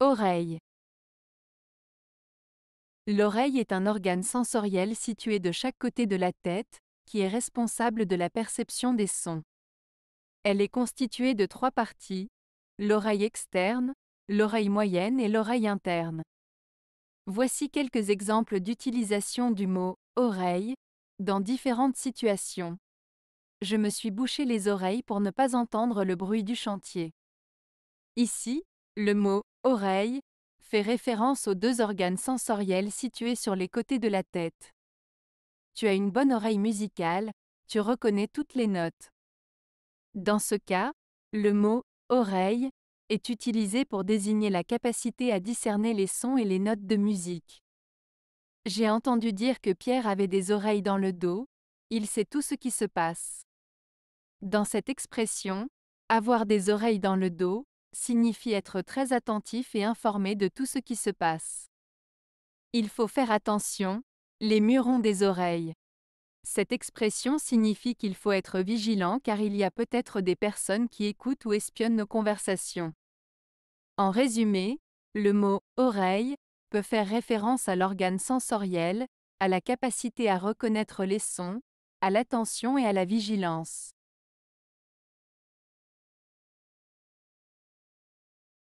Oreille. L'oreille est un organe sensoriel situé de chaque côté de la tête, qui est responsable de la perception des sons. Elle est constituée de trois parties, l'oreille externe, l'oreille moyenne et l'oreille interne. Voici quelques exemples d'utilisation du mot oreille dans différentes situations. Je me suis bouché les oreilles pour ne pas entendre le bruit du chantier. Ici, le mot oreille fait référence aux deux organes sensoriels situés sur les côtés de la tête. Tu as une bonne oreille musicale, tu reconnais toutes les notes. Dans ce cas, le mot oreille est utilisé pour désigner la capacité à discerner les sons et les notes de musique. J'ai entendu dire que Pierre avait des oreilles dans le dos, il sait tout ce qui se passe. Dans cette expression, avoir des oreilles dans le dos signifie être très attentif et informé de tout ce qui se passe. Il faut faire attention, les murs ont des oreilles. Cette expression signifie qu'il faut être vigilant car il y a peut-être des personnes qui écoutent ou espionnent nos conversations. En résumé, le mot oreille peut faire référence à l'organe sensoriel, à la capacité à reconnaître les sons, à l'attention et à la vigilance.